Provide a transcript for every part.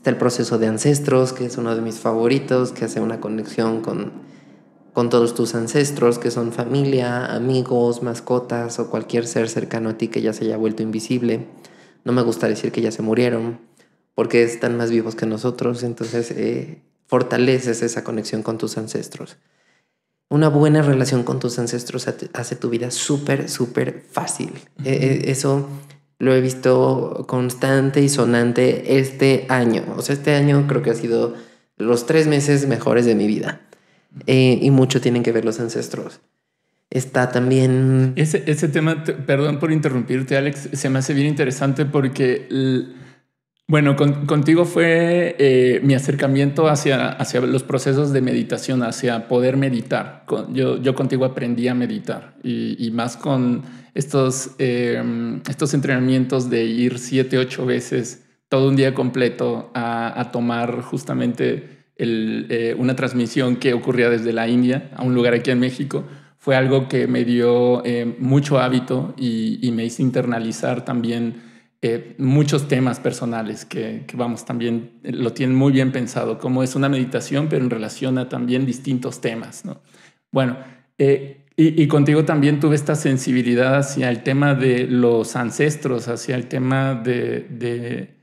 Está el proceso de ancestros, que es uno de mis favoritos, que hace una conexión con, con todos tus ancestros, que son familia, amigos, mascotas o cualquier ser cercano a ti que ya se haya vuelto invisible. No me gusta decir que ya se murieron, porque están más vivos que nosotros, entonces eh, fortaleces esa conexión con tus ancestros. Una buena relación con tus ancestros hace tu vida súper, súper fácil. Eh, eh, eso lo he visto constante y sonante este año. O sea, este año creo que ha sido los tres meses mejores de mi vida. Eh, y mucho tienen que ver los ancestros. Está también... Ese, ese tema, perdón por interrumpirte, Alex, se me hace bien interesante porque bueno, contigo fue eh, mi acercamiento hacia, hacia los procesos de meditación, hacia poder meditar. yo, contigo aprendí a meditar y, más con estos, em, estos entrenamientos de ir siete, ocho veces todo un día completo a, tomar justamente eh, una transmisión que ocurría desde la India a un lugar aquí en México. Fue algo que me dio eh, mucho hábito y, y me hizo internalizar también eh, muchos temas personales que, vamos, también eh, lo tienen muy bien pensado, como es una meditación, pero en relación a también distintos temas, Bueno, eh, y, contigo también tuve esta sensibilidad hacia el tema de los ancestros, hacia el tema de,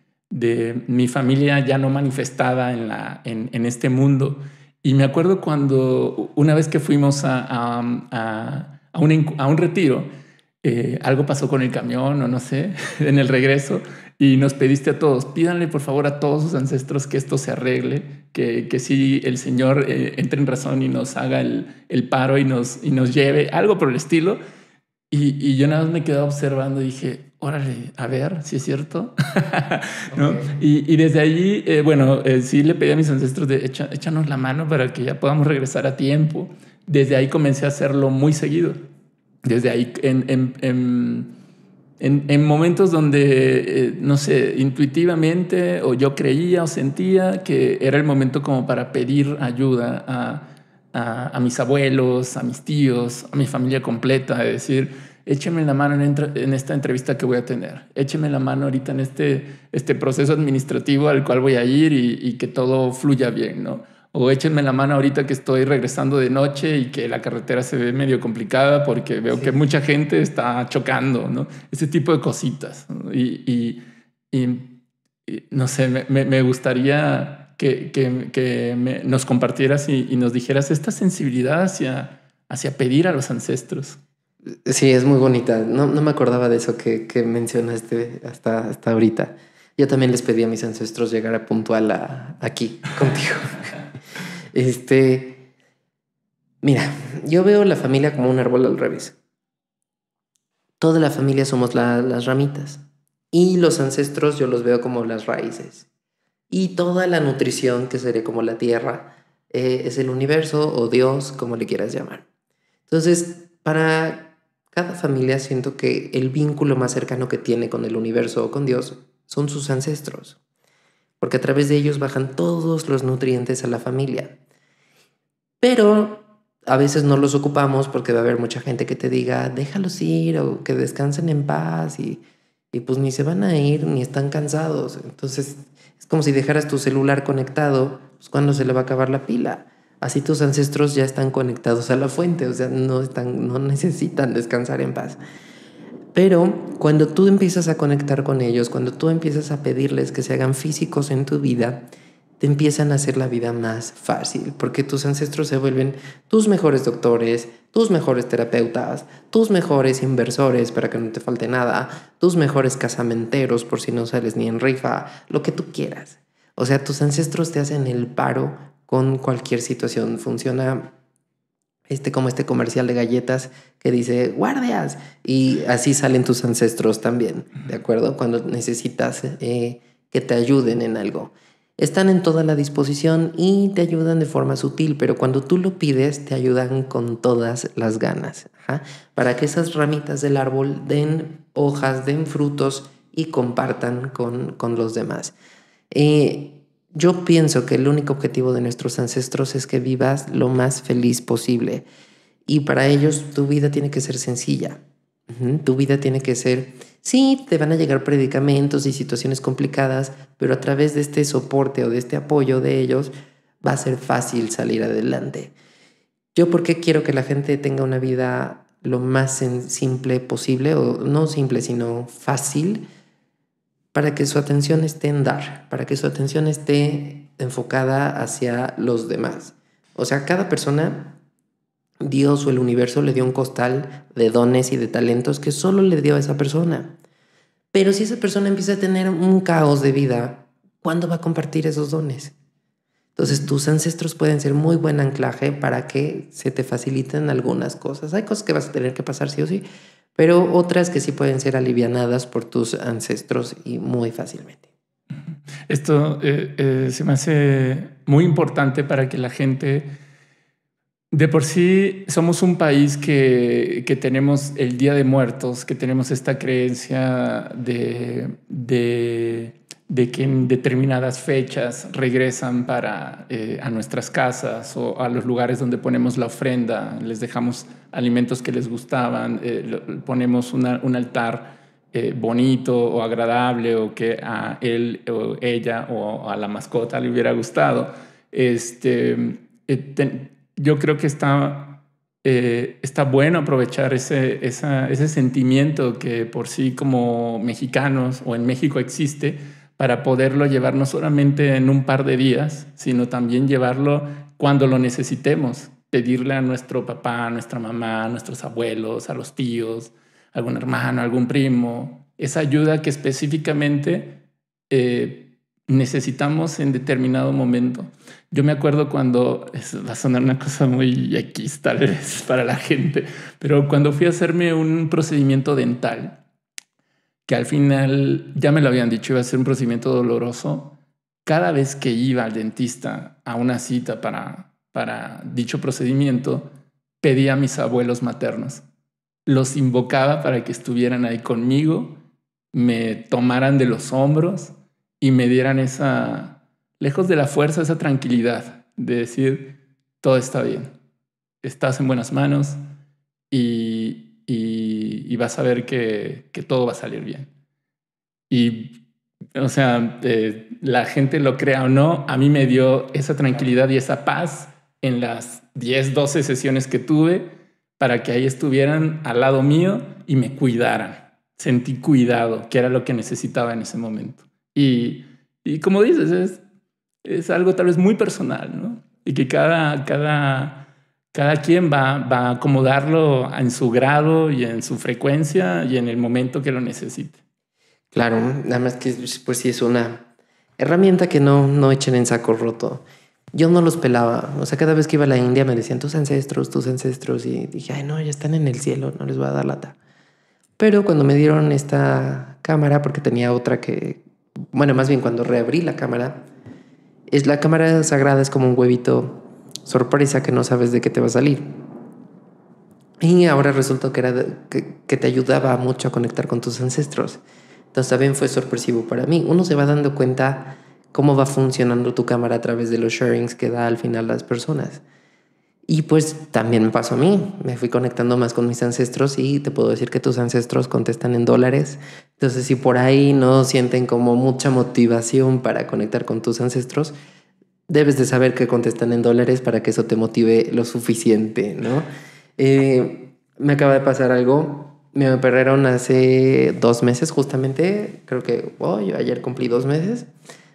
mi familia ya no manifestada en, la, en, este mundo. Y me acuerdo cuando una vez que fuimos a, un, un retiro, eh, algo pasó con el camión o no sé, en el regreso, y nos pediste a todos, pídanle por favor a todos sus ancestros que esto se arregle, que, si el Señor eh, entre en razón y nos haga el, paro y nos, y nos lleve, algo por el estilo. Y, yo nada más me quedaba observando y dije, órale, a ver si es cierto. Y, desde allí, eh, bueno, sí le pedí a mis ancestros de échanos la mano para que ya podamos regresar a tiempo. Desde ahí comencé a hacerlo muy seguido desde ahí, en, en, en, en momentos donde, eh, no sé, intuitivamente o yo creía o sentía que era el momento como para pedir ayuda a, a, mis abuelos, a mis tíos, a mi familia completa, de decir, écheme la mano en, en, esta entrevista que voy a tener, écheme la mano ahorita en este, este proceso administrativo al cual voy a ir y, y que todo fluya bien, ¿no? o échenme la mano ahorita que estoy regresando de noche y que la carretera se ve medio complicada porque veo que mucha gente está chocando, ¿no? Ese tipo de cositas. Y, no sé, me, gustaría que, nos compartieras y, nos dijeras esta sensibilidad hacia, hacia pedir a los ancestros. Sí, es muy bonita. No, me acordaba de eso que, mencionaste hasta, hasta ahorita. Yo también les pedí a mis ancestros llegar a puntual aquí contigo. Este, mira, yo veo la familia como un árbol al revés. Toda la familia somos las ramitas y los ancestros yo los veo como las raíces y toda la nutrición que sería como la tierra eh, es el universo o Dios, como le quieras llamar. Entonces, para cada familia siento que el vínculo más cercano que tiene con el universo o con Dios son sus ancestros porque a través de ellos bajan todos los nutrientes a la familia. Pero a veces no los ocupamos porque va a haber mucha gente que te diga, déjalos ir o que descansen en paz y, pues ni se van a ir ni están cansados. Entonces es como si dejaras tu celular conectado, pues cuando se le va a acabar la pila. Así tus ancestros ya están conectados a la fuente, o sea, no, están, no necesitan descansar en paz. Pero cuando tú empiezas a conectar con ellos, cuando tú empiezas a pedirles que se hagan físicos en tu vida, te empiezan a hacer la vida más fácil, porque tus ancestros se vuelven tus mejores doctores, tus mejores terapeutas, tus mejores inversores para que no te falte nada, tus mejores casamenteros por si no sales ni en rifa, lo que tú quieras. O sea, tus ancestros te hacen el paro con cualquier situación. Funciona este como este comercial de galletas que dice guardias y así salen tus ancestros también, ¿de acuerdo? Cuando necesitas eh, que te ayuden en algo. Están en toda la disposición y te ayudan de forma sutil, pero cuando tú lo pides te ayudan con todas las ganas, para que esas ramitas del árbol den hojas, den frutos y compartan con, con los demás. Eh, yo pienso que el único objetivo de nuestros ancestros es que vivas lo más feliz posible. Y para ellos tu vida tiene que ser sencilla. Tu vida tiene que ser, sí, te van a llegar predicamentos y situaciones complicadas, pero a través de este soporte o de este apoyo de ellos va a ser fácil salir adelante. Yo porque quiero que la gente tenga una vida lo más simple posible, o no simple, sino fácil, para que su atención esté en dar, para que su atención esté enfocada hacia los demás. O sea, cada persona, Dios o el universo le dio un costal de dones y de talentos que solo le dio a esa persona. Pero si esa persona empieza a tener un caos de vida, ¿cuándo va a compartir esos dones? Entonces tus ancestros pueden ser muy buen anclaje para que se te faciliten algunas cosas. Hay cosas que vas a tener que pasar sí o sí, pero otras que sí pueden ser alivianadas por tus ancestros y muy fácilmente. Esto eh, eh, se me hace muy importante para que la gente de por sí somos un país que, tenemos el Día de Muertos, que tenemos esta creencia de, que en determinadas fechas regresan para, eh, a nuestras casas o a los lugares donde ponemos la ofrenda, les dejamos alimentos que les gustaban, eh, ponemos un altar eh, bonito o agradable o que a él o ella o a la mascota le hubiera gustado. Este, yo creo que está, eh, está bueno aprovechar ese, ese sentimiento que por sí como mexicanos o en México existe para poderlo llevar no solamente en un par de días, sino también llevarlo cuando lo necesitemos, pedirle a nuestro papá, a nuestra mamá, a nuestros abuelos, a los tíos, a algún hermano, a algún primo, esa ayuda que específicamente... Eh, necesitamos en determinado momento. Yo me acuerdo cuando, va a sonar una cosa muy X tal vez para la gente, pero cuando fui a hacerme un procedimiento dental, que al final ya me lo habían dicho, iba a ser un procedimiento doloroso, cada vez que iba al dentista a una cita para, para dicho procedimiento, pedía a mis abuelos maternos. Los invocaba para que estuvieran ahí conmigo, me tomaran de los hombros y me dieran esa, lejos de la fuerza, esa tranquilidad de decir, todo está bien, estás en buenas manos y, y, vas a ver que, todo va a salir bien. Y, o sea, eh, la gente lo crea o no, a mí me dio esa tranquilidad y esa paz en las 10, 12 sesiones que tuve para que ahí estuvieran al lado mío y me cuidaran. Sentí cuidado, que era lo que necesitaba en ese momento. Y, y como dices, es, es, algo tal vez muy personal, ¿no? Y que cada, cada, cada quien va, va a acomodarlo en su grado y en su frecuencia y en el momento que lo necesite. Claro, nada más que pues sí es una herramienta que no, no echen en saco roto. Yo no los pelaba, o sea, cada vez que iba a la India me decían tus ancestros, tus ancestros, y dije, ay no, ya están en el cielo, no les voy a dar lata. Pero cuando me dieron esta cámara, porque tenía otra que, bueno, más bien cuando reabrí la cámara, es la cámara sagrada es como un huevito sorpresa que no sabes de qué te va a salir. Y ahora resultó que, que, que, te ayudaba mucho a conectar con tus ancestros. Entonces también fue sorpresivo para mí. Uno se va dando cuenta cómo va funcionando tu cámara a través de los sharings que da al final las personas. Y pues también me pasó a mí, me fui conectando más con mis ancestros y te puedo decir que tus ancestros contestan en dólares. Entonces si por ahí no sienten como mucha motivación para conectar con tus ancestros, debes de saber que contestan en dólares para que eso te motive lo suficiente, ¿no? Eh, me acaba de pasar algo, me operaron hace dos meses justamente, creo que oh, yo ayer cumplí dos meses,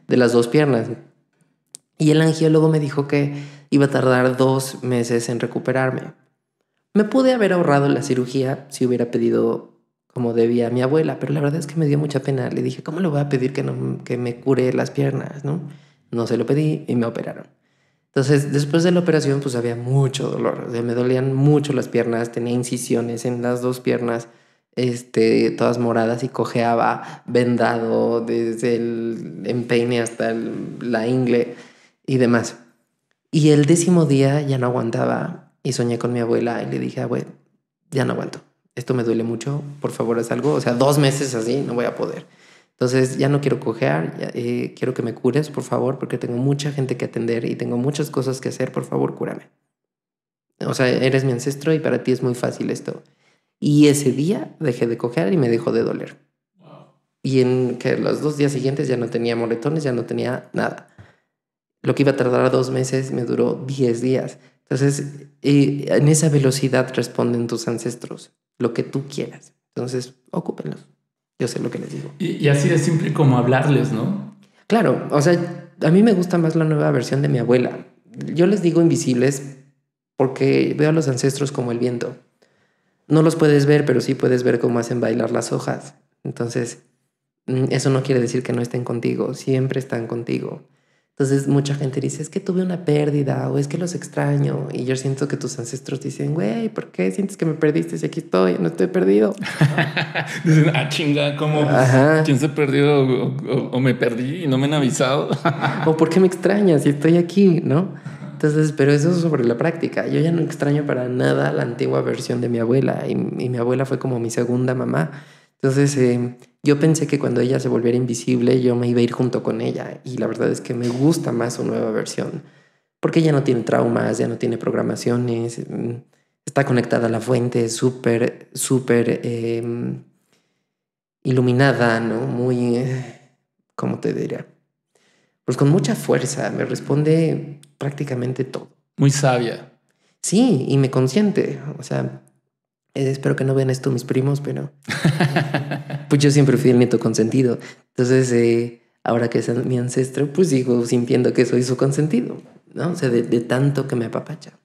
de las dos piernas. Y el angiólogo me dijo que iba a tardar dos meses en recuperarme. Me pude haber ahorrado la cirugía si hubiera pedido como debía a mi abuela, pero la verdad es que me dio mucha pena. Le dije, ¿cómo le voy a pedir que, me cure las piernas? ¿no? no se lo pedí y me operaron. Entonces, después de la operación, pues había mucho dolor. me dolían mucho las piernas, tenía incisiones en las dos piernas, este, todas moradas y cojeaba vendado desde el empeine hasta la ingle y demás. Y el décimo día ya no aguantaba y soñé con mi abuela y le dije, ah, güey, ya no aguanto, esto me duele mucho, por favor haz algo, o sea, dos meses así no voy a poder. Entonces ya no quiero cojear, eh, quiero que me cures, por favor, porque tengo mucha gente que atender y tengo muchas cosas que hacer, por favor, cúrame. O sea, eres mi ancestro y para ti es muy fácil esto. Y ese día dejé de cojear y me dejó de doler. Y en que los dos días siguientes ya no tenía moretones, ya no tenía nada. Lo que iba a tardar dos meses me duró diez días. Entonces, eh, en esa velocidad responden tus ancestros, lo que tú quieras. Entonces, ocúpenlos. Yo sé lo que les digo. Y, así es simple como hablarles, ¿no? Claro, o sea, a mí me gusta más la nueva versión de mi abuela. Yo les digo invisibles porque veo a los ancestros como el viento. No los puedes ver, pero sí puedes ver cómo hacen bailar las hojas. Entonces, mm, eso no quiere decir que no estén contigo, siempre están contigo. Entonces mucha gente dice, es que tuve una pérdida o es que los extraño. Y yo siento que tus ancestros dicen, güey, ¿por qué sientes que me perdiste si aquí estoy? No estoy perdido. dicen, ah, chinga, ¿cómo? ¿Quién se ha perdido o, me perdí y no me han avisado? o ¿por qué me extrañas si estoy aquí? ¿No? Entonces, pero eso es sobre la práctica. Yo ya no extraño para nada la antigua versión de mi abuela y, y mi abuela fue como mi segunda mamá. Entonces, em, yo pensé que cuando ella se volviera invisible, yo me iba a ir junto con ella. Y la verdad es que me gusta más su nueva versión. Porque ya no tiene traumas, ya no tiene programaciones, em, está conectada a la fuente, súper, súper em, iluminada, ¿no? Muy, ¿cómo te diría? Pues con mucha fuerza, me responde prácticamente todo. Muy sabia. Sí, y me consiente. O sea, eh, espero que no vean esto mis primos, pero pues yo siempre fui el nieto consentido. Entonces, eh, ahora que es mi ancestro, pues sigo sintiendo que soy su consentido, ¿no? O sea, de, de tanto que me apapacha.